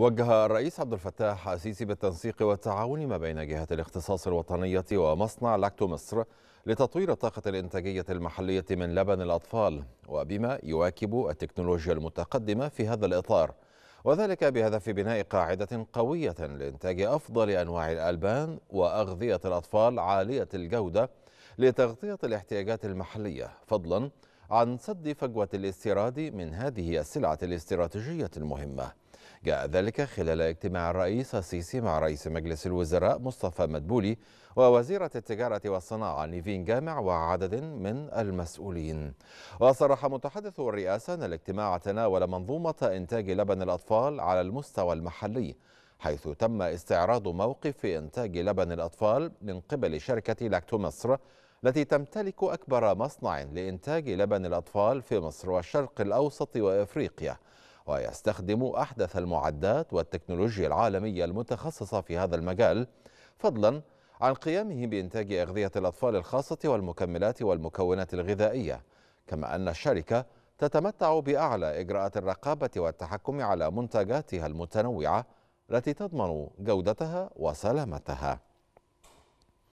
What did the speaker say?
وجه الرئيس عبد الفتاح السيسي بالتنسيق والتعاون ما بين جهات الاختصاص الوطنية ومصنع لاكتو مصر لتطوير الطاقة الإنتاجية المحلية من لبن الأطفال وبما يواكب التكنولوجيا المتقدمة في هذا الإطار وذلك بهدف بناء قاعدة قوية لإنتاج أفضل أنواع الألبان وأغذية الأطفال عالية الجودة لتغطية الاحتياجات المحلية فضلا عن سد فجوة الاستيراد من هذه السلعة الاستراتيجية المهمة جاء ذلك خلال اجتماع الرئيس السيسي مع رئيس مجلس الوزراء مصطفى مدبولي ووزيرة التجارة والصناعة نيفين جامع وعدد من المسؤولين وصرح متحدث الرئاسة أن الاجتماع تناول منظومة إنتاج لبن الأطفال على المستوى المحلي حيث تم استعراض موقف إنتاج لبن الأطفال من قبل شركة لاكتو مصر التي تمتلك أكبر مصنع لإنتاج لبن الأطفال في مصر والشرق الأوسط وإفريقيا ويستخدم أحدث المعدات والتكنولوجيا العالمية المتخصصة في هذا المجال فضلا عن قيامه بإنتاج أغذية الأطفال الخاصة والمكملات والمكونات الغذائية كما أن الشركة تتمتع بأعلى إجراءات الرقابة والتحكم على منتجاتها المتنوعة التي تضمن جودتها وسلامتها